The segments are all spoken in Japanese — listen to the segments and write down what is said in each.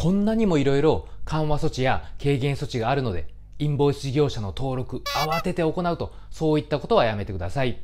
こんなにもいろいろ緩和措置や軽減措置があるので、インボイス業者の登録、慌てて行うと、そういったことはやめてください。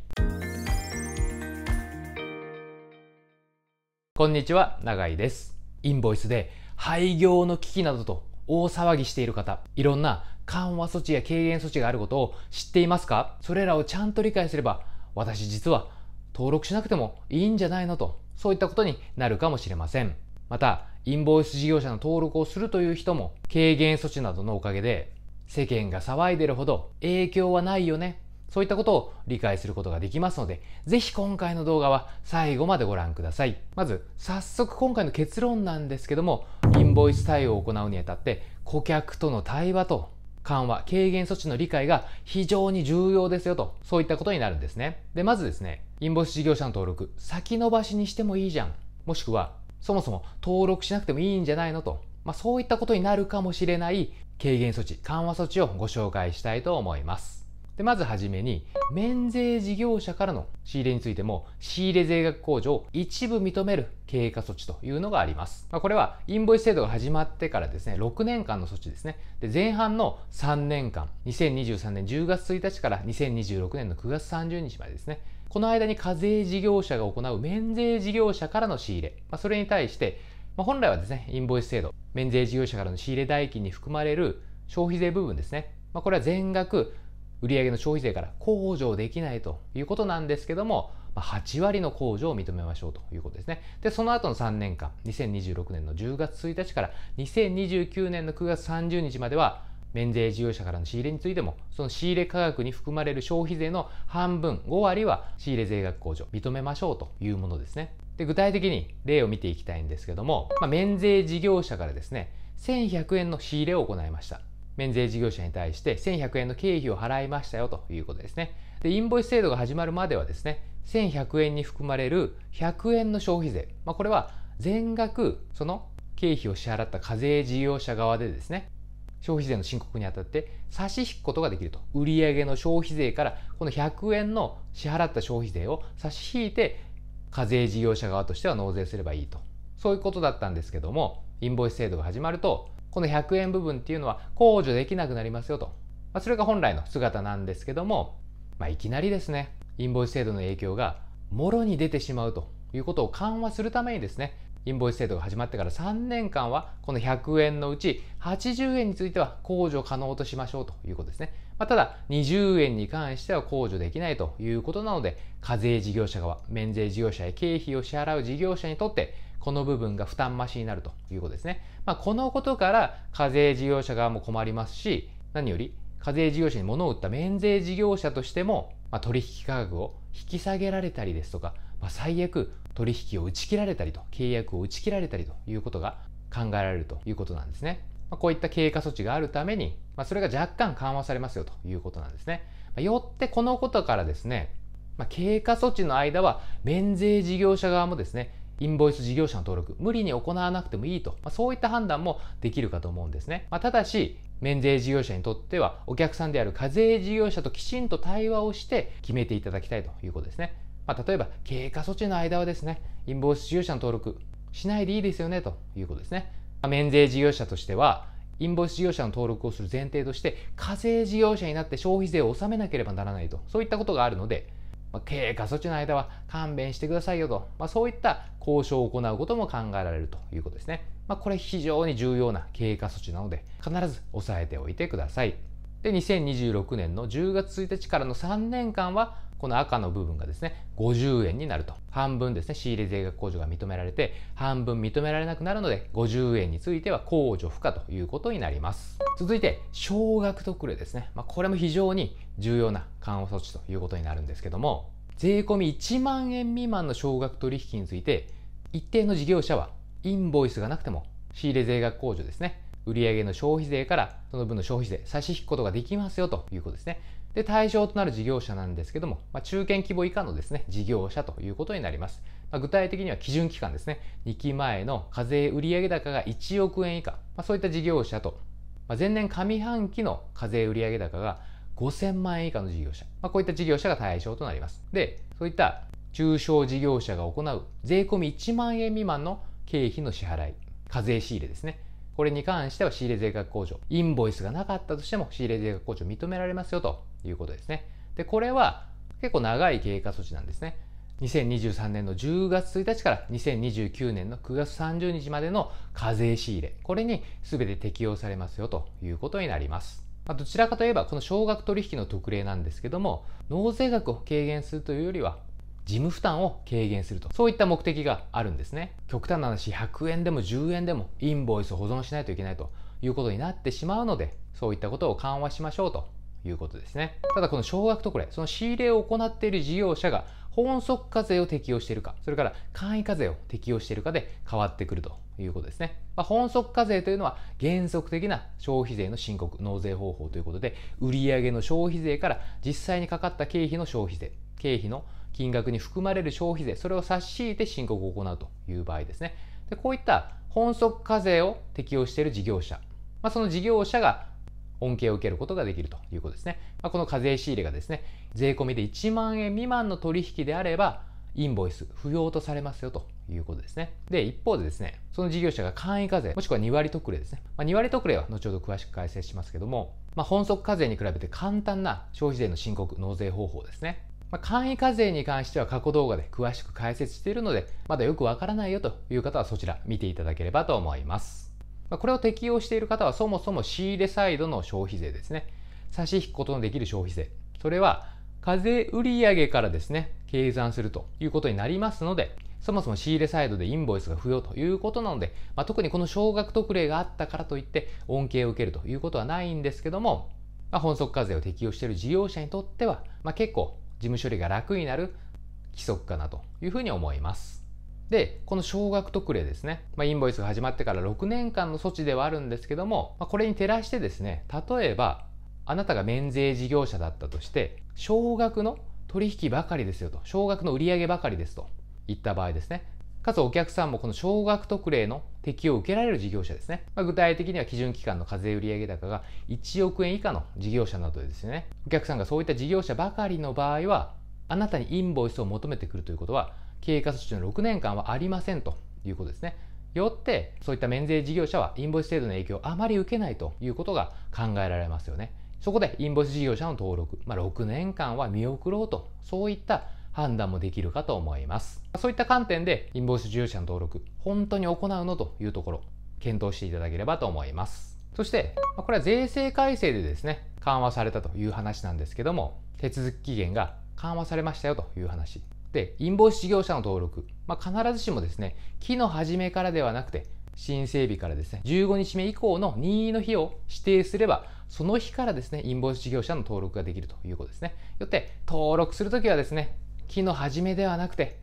こんにちは、永井です。インボイスで廃業の危機などと大騒ぎしている方、いろんな緩和措置や軽減措置があることを知っていますかそれらをちゃんと理解すれば、私実は登録しなくてもいいんじゃないのと、そういったことになるかもしれません。また、インボイス事業者の登録をするという人も軽減措置などのおかげで世間が騒いでるほど影響はないよね。そういったことを理解することができますので、ぜひ今回の動画は最後までご覧ください。まず、早速今回の結論なんですけども、インボイス対応を行うにあたって、顧客との対話と緩和、軽減措置の理解が非常に重要ですよと、そういったことになるんですね。で、まずですね、インボイス事業者の登録、先延ばしにしてもいいじゃん。もしくは、そもそも登録しなくてもいいんじゃないのと、まあ、そういったことになるかもしれない軽減措置、緩和措置をご紹介したいと思います。でまずはじめに、免税事業者からの仕入れについても、仕入れ税額控除を一部認める経過措置というのがあります。まあ、これは、インボイス制度が始まってからですね、6年間の措置ですね。で前半の3年間、2023年10月1日から2026年の9月30日までですね、この間に課税事業者が行う免税事業者からの仕入れ、まあ、それに対して、まあ、本来はですね、インボイス制度、免税事業者からの仕入れ代金に含まれる消費税部分ですね、まあ、これは全額売上の消費税から控除できないということなんですけども、まあ、8割の控除を認めましょうということですね。で、その後の3年間、2026年の10月1日から2029年の9月30日までは、免税事業者からの仕入れについてもその仕入れ価格に含まれる消費税の半分5割は仕入れ税額控除認めましょうというものですねで具体的に例を見ていきたいんですけども、まあ、免税事業者からですね1100円の仕入れを行いました免税事業者に対して1100円の経費を払いましたよということですねでインボイス制度が始まるまではですね1100円に含まれる100円の消費税、まあ、これは全額その経費を支払った課税事業者側でですね消費税の申告にあたって差し引くことができると。売上の消費税からこの100円の支払った消費税を差し引いて課税事業者側としては納税すればいいと。そういうことだったんですけども、インボイス制度が始まると、この100円部分っていうのは控除できなくなりますよと。まあ、それが本来の姿なんですけども、まあ、いきなりですね、インボイス制度の影響がもろに出てしまうということを緩和するためにですね、インボイス制度が始まってから3年間はこの100円のうち80円については控除可能としましょうということですね。まあ、ただ20円に関しては控除できないということなので課税事業者側、免税事業者へ経費を支払う事業者にとってこの部分が負担増しになるということですね。まあ、このことから課税事業者側も困りますし何より課税事業者に物を売った免税事業者としても、まあ、取引価格を引き下げられたりですとかまあ、最悪取引を打ち切られたりと契約を打ち切られたりということが考えられるということなんですね。まあ、こういった経過措置があるために、まあ、それが若干緩和されますよということなんですね。まあ、よってこのことからですね、まあ、経過措置の間は免税事業者側もですね、インボイス事業者の登録、無理に行わなくてもいいと、まあ、そういった判断もできるかと思うんですね。まあ、ただし、免税事業者にとっては、お客さんである課税事業者ときちんと対話をして決めていただきたいということですね。まあ、例えば経過措置の間はですね、インイス事業者の登録しないでいいですよねということですね。まあ、免税事業者としては、インボイス事業者の登録をする前提として、課税事業者になって消費税を納めなければならないと、そういったことがあるので、まあ、経過措置の間は勘弁してくださいよと、まあ、そういった交渉を行うことも考えられるということですね。まあ、これ非常に重要な経過措置なので、必ず押さえておいてください。で、2026年の10月1日からの3年間は、この赤の部分がですね、50円になると。半分ですね、仕入れ税額控除が認められて、半分認められなくなるので、50円については控除不可ということになります。続いて、少額特例ですね。まあ、これも非常に重要な緩和措置ということになるんですけども、税込1万円未満の少額取引について、一定の事業者はインボイスがなくても仕入れ税額控除ですね売上の消費税からその分の消費税差し引くことができますよということですねで、対象となる事業者なんですけども、まあ、中堅規模以下のですね、事業者ということになります。まあ、具体的には基準期間ですね、2期前の課税売上高が1億円以下、まあ、そういった事業者と、まあ、前年上半期の課税売上高が5000万円以下の事業者、まあ、こういった事業者が対象となります。で、そういった中小事業者が行う税込み1万円未満の経費の支払い、課税仕入れですね。これに関しては仕入れ税額控除、インボイスがなかったとしても仕入れ税額控除認められますよということですね。で、これは結構長い経過措置なんですね。2023年の10月1日から2029年の9月30日までの課税仕入れ、これに全て適用されますよということになります。まどちらかといえば、この少額取引の特例なんですけども、納税額を軽減するというよりは、事務負担を軽減すると。そういった目的があるんですね。極端な話、100円でも10円でもインボイス保存しないといけないということになってしまうので、そういったことを緩和しましょうということですね。ただこの少額とこれ、その仕入れを行っている事業者が本則課税を適用しているか、それから簡易課税を適用しているかで変わってくるということですね。まあ、本則課税というのは原則的な消費税の申告、納税方法ということで、売上の消費税から実際にかかった経費の消費税、経費の金額に含まれる消費税、それを差し引いて申告を行うという場合ですね。でこういった本則課税を適用している事業者、まあ、その事業者が恩恵を受けることができるということですね。まあ、この課税仕入れがですね、税込みで1万円未満の取引であれば、インボイス不要とされますよということですね。で、一方でですね、その事業者が簡易課税、もしくは2割特例ですね。まあ、2割特例は後ほど詳しく解説しますけども、まあ、本則課税に比べて簡単な消費税の申告、納税方法ですね。まあ、簡易課税に関しては過去動画で詳しく解説しているので、まだよくわからないよという方はそちら見ていただければと思います。これを適用している方はそもそも仕入れサイドの消費税ですね。差し引くことのできる消費税。それは課税売上からですね、計算するということになりますので、そもそも仕入れサイドでインボイスが不要ということなので、まあ、特にこの少額特例があったからといって恩恵を受けるということはないんですけども、まあ、本則課税を適用している事業者にとっては、まあ、結構事務処理が楽になる規則かなというふうに思います。で、この少額特例ですね、まあ、インボイスが始まってから6年間の措置ではあるんですけども、まあ、これに照らしてですね、例えば、あなたが免税事業者だったとして、少額の取引ばかりですよと、少額の売上ばかりですといった場合ですね、かつお客さんもこの少額特例の適用を受けられる事業者ですね。まあ、具体的には基準期間の課税売上高が1億円以下の事業者などですね。お客さんがそういった事業者ばかりの場合は、あなたにインボイスを求めてくるということは経過措置の6年間はありませんということですねよってそういった免税事業者はインボイス制度の影響をあまり受けないということが考えられますよねそこでインボイス事業者の登録、まあ、6年間は見送ろうとそういった判断もできるかと思いますそういった観点でインボイス事業者の登録本当に行うのというところ検討していただければと思いますそしてこれは税制改正でですね緩和されたという話なんですけども手続き期限が緩和されましたよという話。で、インボイス事業者の登録。まあ、必ずしもですね、木の初めからではなくて、申請日からですね、15日目以降の任意の日を指定すれば、その日からですね、インボイス事業者の登録ができるということですね。よって、登録するときはですね、木の初めではなくて、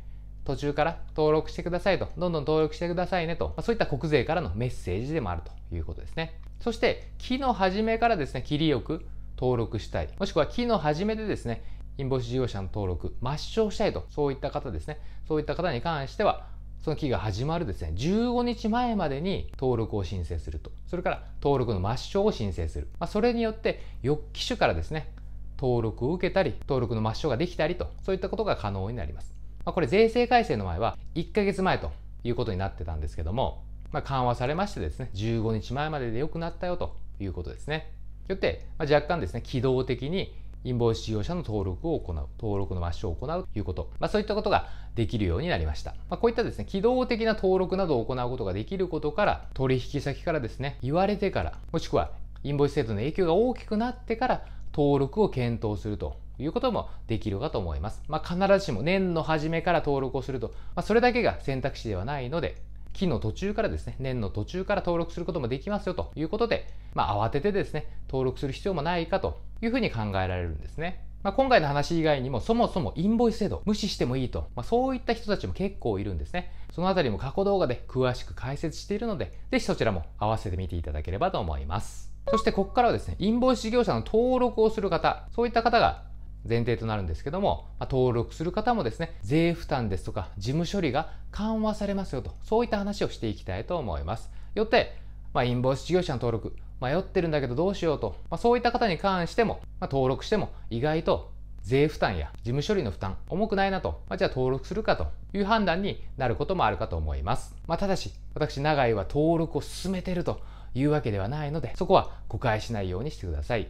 途中から登録してくださいと、どんどん登録してくださいねと、まあ、そういった国税からのメッセージでもあるということですね。そして、木の初めからですね、切りよく登録したい。もしくは木の初めでですね、インボイス事業者の登録、抹消したいと、そういった方ですね。そういった方に関しては、その期が始まるですね、15日前までに登録を申請すると。それから登録の抹消を申請する。まあ、それによって、翌機種からですね、登録を受けたり、登録の抹消ができたりと、そういったことが可能になります。まあ、これ税制改正の前は1ヶ月前ということになってたんですけども、まあ、緩和されましてですね、15日前までで良くなったよということですね。よって、まあ、若干ですね、機動的にインボイス事業者の登録を行う、登録の抹消を行うということ、まあ、そういったことができるようになりました。まあ、こういったですね、機動的な登録などを行うことができることから、取引先からですね、言われてから、もしくはインボイス制度の影響が大きくなってから登録を検討するということもできるかと思います。まあ、必ずしも年の初めから登録をすると、まあ、それだけが選択肢ではないので、期の途中からですね、年の途中から登録することもできますよということで、まあ、慌ててですね、登録する必要もないかというふうに考えられるんですね。まあ、今回の話以外にもそもそもインボイス制度無視してもいいと、まあ、そういった人たちも結構いるんですね。そのあたりも過去動画で詳しく解説しているので、ぜひそちらも合わせて見ていただければと思います。そしてここからはですね、インボイス事業者の登録をする方、そういった方が前提となるんですけども、まあ、登録する方もですね、税負担ですとか事務処理が緩和されますよと、そういった話をしていきたいと思います。よって、まあ、インボイス事業者の登録、迷ってるんだけどどうしようと、まあ、そういった方に関しても、まあ、登録しても意外と税負担や事務処理の負担重くないなと、まあ、じゃあ登録するかという判断になることもあるかと思います。まあ、ただし、私、永井は登録を進めてるというわけではないので、そこは誤解しないようにしてください。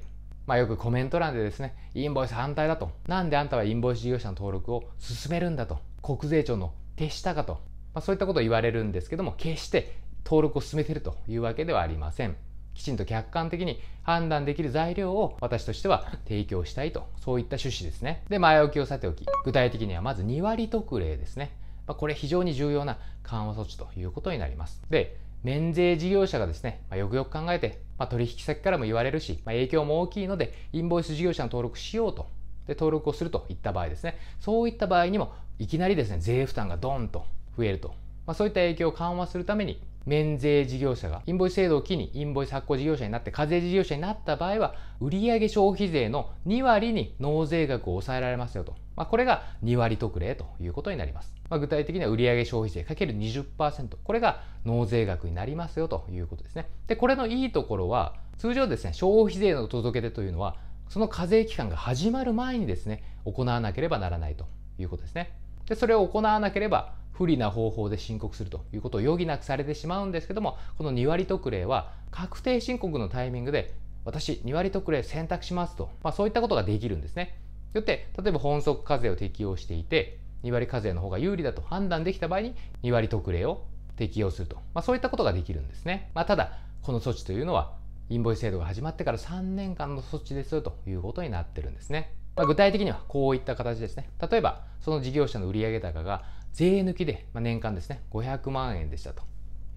まあ、よくコメント欄でですね、インボイス反対だと。なんであんたはインボイス事業者の登録を進めるんだと。国税庁の手下かと。まあ、そういったことを言われるんですけども、決して登録を進めてるというわけではありません。きちんと客観的に判断できる材料を私としては提供したいとそういった趣旨ですねで前置きをさておき具体的にはまず2割特例ですね、これ非常に重要な緩和措置ということになりますで免税事業者がですね、まあ、よくよく考えて、まあ、取引先からも言われるし、ま影響も大きいのでインボイス事業者の登録しようとで登録をするといった場合ですねそういった場合にもいきなりですね税負担がドンと増えると、まそういった影響を緩和するために免税事業者がインボイス制度を機にインボイス発行事業者になって課税事業者になった場合は売上消費税の2割に納税額を抑えられますよと、まあ、これが2割特例ということになります、まあ、具体的には売上消費税 ×20% これが納税額になりますよということですねでこれのいいところは通常ですね消費税の届け出というのはその課税期間が始まる前にですね行わなければならないということですねでそれを行わなければ不利な方法で申告するということを余儀なくされてしまうんですけどもこの2割特例は確定申告のタイミングで私2割特例選択しますと、まあ、そういったことができるんですね。よって例えば本則課税を適用していて2割課税の方が有利だと判断できた場合に2割特例を適用すると、まあ、そういったことができるんですね。まあ、ただこの措置というのはインボイス制度が始まってから3年間の措置ですよということになってるんですね。まあ、具体的にはこういった形ですね。例えばその事業者の売上高が税抜きで、まあ、年間ですね、500万円でしたと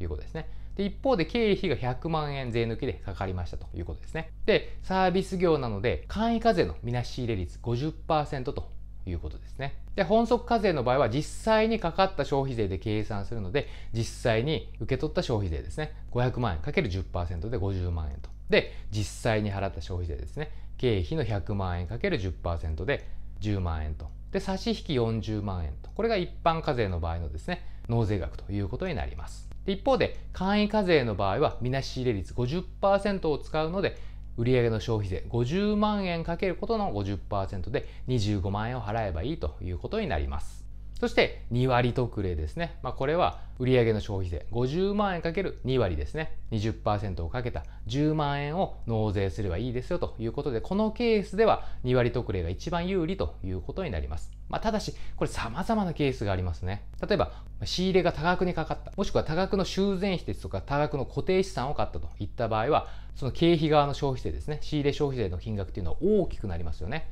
いうことですね。で一方で経費が100万円税抜きでかかりましたということですね。で、サービス業なので、簡易課税のみなし入れ率50%ということですね。で、本則課税の場合は実際にかかった消費税で計算するので、実際に受け取った消費税ですね。500万円 ×10% で50万円と。で、実際に払った消費税ですね。経費の100万円 ×10% で10万円とで差し引き40万円とこれが一般課税の場合のですね納税額ということになります一方で簡易課税の場合はみなし入れ率50%を使うので売上の消費税50万円かけることの50%で25万円を払えばいいということになりますそして2割特例ですね。まあ、これは売上の消費税50万円かける2割ですね。20%をかけた10万円を納税すればいいですよということで、このケースでは2割特例が一番有利ということになります。まあ、ただし、これ様々なケースがありますね。例えば、仕入れが多額にかかった、もしくは多額の修繕費ですとか多額の固定資産を買ったといった場合は、その経費側の消費税ですね、仕入れ消費税の金額というのは大きくなりますよね。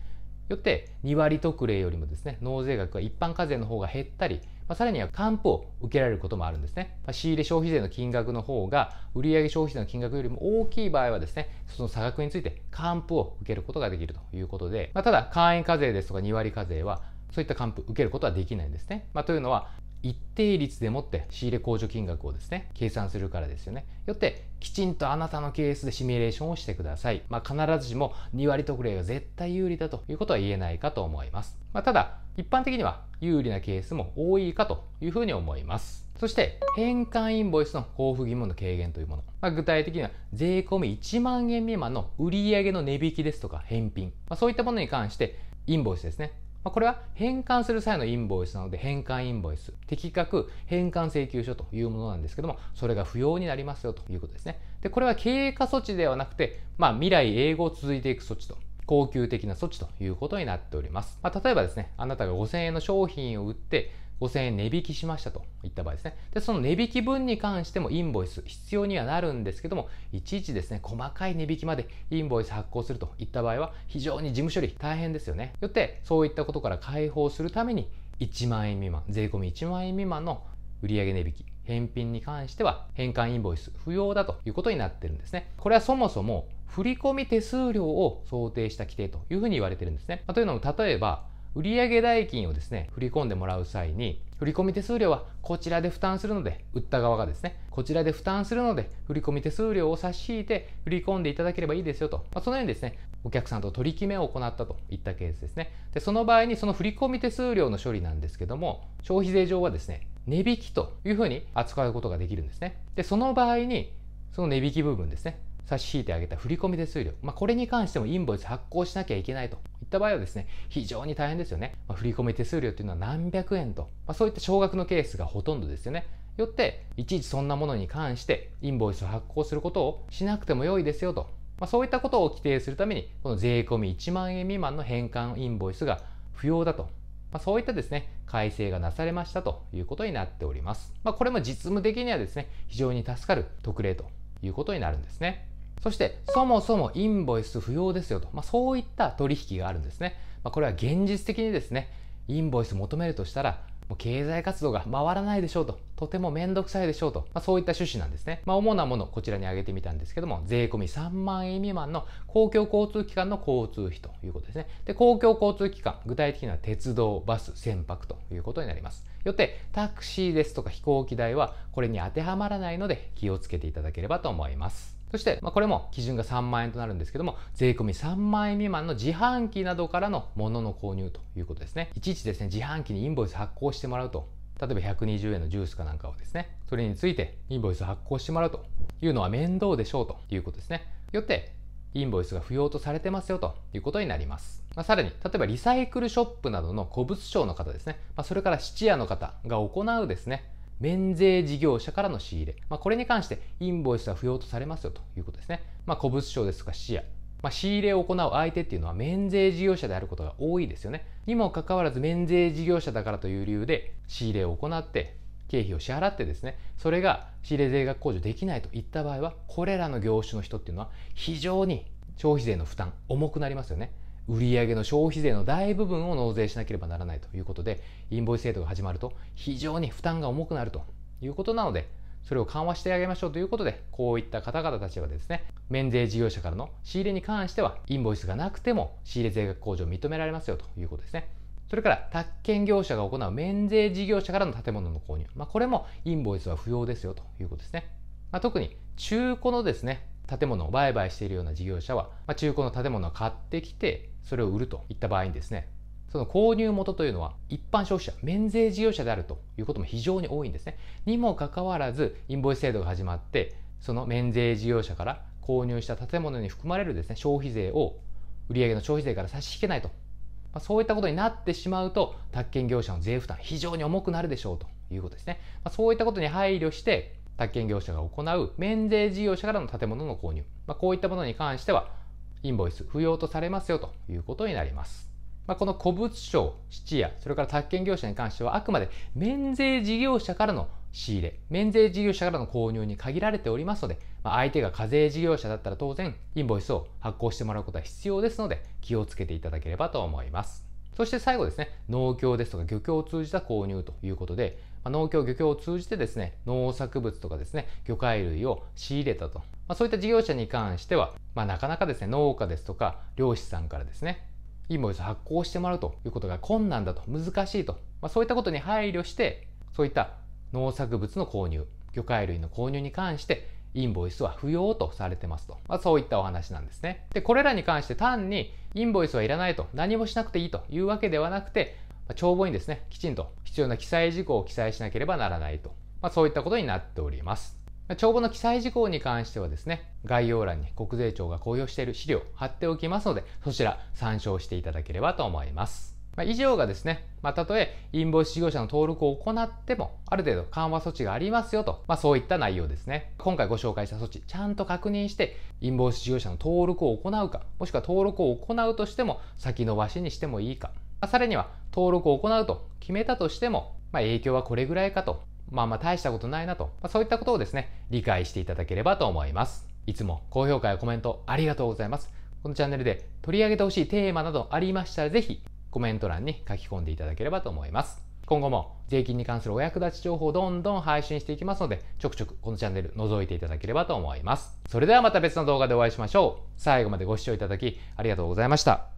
よって2割特例よりもですね納税額は一般課税の方が減ったり、まあ、さらには還付を受けられることもあるんですね、まあ、仕入れ消費税の金額の方が売上消費税の金額よりも大きい場合はですねその差額について還付を受けることができるということで、まあ、ただ会員課税ですとか2割課税はそういった還付受けることはできないんですね。まあ、というのは一定率でもって仕入れ控除金額をですね、計算するからですよね。よって、きちんとあなたのケースでシミュレーションをしてください。まあ、必ずしも2割特例が絶対有利だということは言えないかと思います。まあ、ただ、一般的には有利なケースも多いかというふうに思います。そして、返還インボイスの交付義務の軽減というもの。まあ、具体的には、税込み1万円未満の売上の値引きですとか返品。まあ、そういったものに関して、インボイスですね。まこれは返還する際のインボイスなので返還インボイス適格返還請求書というものなんですけどもそれが不要になりますよということですねでこれは経過措置ではなくて、まあ、未来永劫続いていく措置と恒久的な措置ということになっております、まあ、例えばですねあなたが5000円の商品を売って5000円値引きしましたといった場合ですね。で、その値引き分に関してもインボイス必要にはなるんですけども、いちいちですね、細かい値引きまでインボイス発行するといった場合は非常に事務処理大変ですよね。よって、そういったことから解放するために1万円未満、税込1万円未満の売上値引き、返品に関しては返還インボイス不要だということになってるんですね。これはそもそも振込手数料を想定した規定というふうに言われてるんですね。まあ、というのも、例えば、売上代金をですね、振り込んでもらう際に、振込手数料はこちらで負担するので、売った側がですね、こちらで負担するので、振込手数料を差し引いて振り込んでいただければいいですよと。まあ、そのようにですね、お客さんと取り決めを行ったといったケースですね。で、その場合にその振込手数料の処理なんですけども、消費税上はですね、値引きというふうに扱うことができるんですね。で、その場合に、その値引き部分ですね、差し引いてあげた振込手数料、まあ、これに関してもインボイス発行しなきゃいけないとった場合はですね、非常に大変ですよね。まあ、振込手数料というのは何百円と、まあ、そういった少額のケースがほとんどですよね。よって、いちいちそんなものに関してインボイスを発行することをしなくても良いですよと。まあ、そういったことを規定するために、この税込み1万円未満の返還インボイスが不要だと。まあ、そういったですね、改正がなされましたということになっております。まあ、これも実務的にはですね、非常に助かる特例ということになるんですね。そしてそもそもインボイス不要ですよと、まあ、そういった取引があるんですね、まあ、これは現実的にですねインボイス求めるとしたらもう経済活動が回らないでしょうととても面倒くさいでしょうと、まあ、そういった趣旨なんですね、ま主なものこちらに挙げてみたんですけども税込3万円未満の公共交通機関の交通費ということですねで公共交通機関具体的には鉄道バス船舶ということになりますよってタクシーですとか飛行機代はこれに当てはまらないので気をつけていただければと思いますそして、まあ、これも基準が3万円となるんですけども、税込3万円未満の自販機などからのものの購入ということですね。いちいちですね、自販機にインボイス発行してもらうと。例えば120円のジュースかなんかをですね、それについてインボイス発行してもらうというのは面倒でしょうということですね。よって、インボイスが不要とされてますよということになります。まあ、さらに、例えばリサイクルショップなどの古物商の方ですね、まあ、それから質屋の方が行うですね、免税事業者からの仕入れ、まあ、これに関してインボイスは不要とされますよということですね。まあ、古物商ですとか視野、まあ、仕入れを行う相手っていうのは免税事業者であることが多いですよね。にもかかわらず免税事業者だからという理由で仕入れを行って経費を支払ってですね、それが仕入れ税額控除できないといった場合は、これらの業種の人っていうのは非常に消費税の負担重くなりますよね。売上の消費税の大部分を納税しなければならないということで、インボイス制度が始まると非常に負担が重くなるということなので、それを緩和してあげましょうということで、こういった方々たちはですね、免税事業者からの仕入れに関しては、インボイスがなくても仕入れ税額控除を認められますよということですね。それから、宅建業者が行う免税事業者からの建物の購入。まあ、これもインボイスは不要ですよということですね。まあ、特に中古のですね、建物を売買しているような事業者は、まあ、中古の建物を買ってきてそれを売るといった場合にですねその購入元というのは一般消費者、免税事業者であるということも非常に多いんですね。にもかかわらず、インボイス制度が始まって、その免税事業者から購入した建物に含まれるですね、消費税を売上の消費税から差し引けないと。まあ、そういったことになってしまうと、宅建業者の税負担、非常に重くなるでしょうということですね。まあ、そういったことに配慮して、宅建業者が行う免税事業者からの建物の購入、まあ、こういったものに関してはインボイス不要とされますよということになります。まあ、この古物商、質屋、それから宅建業者に関してはあくまで免税事業者からの仕入れ、免税事業者からの購入に限られておりますので、まあ、相手が課税事業者だったら当然インボイスを発行してもらうことは必要ですので気をつけていただければと思います。そして最後ですね、農協ですとか漁協を通じた購入ということで、ま農協、漁協を通じてですね、農作物とかですね、魚介類を仕入れたと。まあ、そういった事業者に関しては、まあ、なかなかですね、農家ですとか漁師さんからですね、インボイス発行してもらうということが困難だと、難しいと。まあ、そういったことに配慮して、そういった農作物の購入、魚介類の購入に関して、インボイスは不要とされてますと。まあ、そういったお話なんですね。で、これらに関して単にインボイスはいらないと、何もしなくていいというわけではなくて、まあ、帳簿にですね、きちんと必要な記載事項を記載しなければならないと。まあ、そういったことになっております。まあ、帳簿の記載事項に関してはですね、概要欄に国税庁が公表している資料を貼っておきますので、そちら参照していただければと思います。まあ、以上がですね、まあ、たとえインボイス事業者の登録を行っても、ある程度緩和措置がありますよと、まあ、そういった内容ですね。今回ご紹介した措置、ちゃんと確認して、インボイス事業者の登録を行うか、もしくは登録を行うとしても、先延ばしにしてもいいか、まさらには登録を行うと決めたとしても、ま影響はこれぐらいかと、まあまあ大したことないなと、まそういったことをですね、理解していただければと思います。いつも高評価やコメントありがとうございます。このチャンネルで取り上げてほしいテーマなどありましたら、ぜひコメント欄に書き込んでいただければと思います。今後も税金に関するお役立ち情報をどんどん配信していきますので、ちょくちょくこのチャンネル覗いていただければと思います。それではまた別の動画でお会いしましょう。最後までご視聴いただきありがとうございました。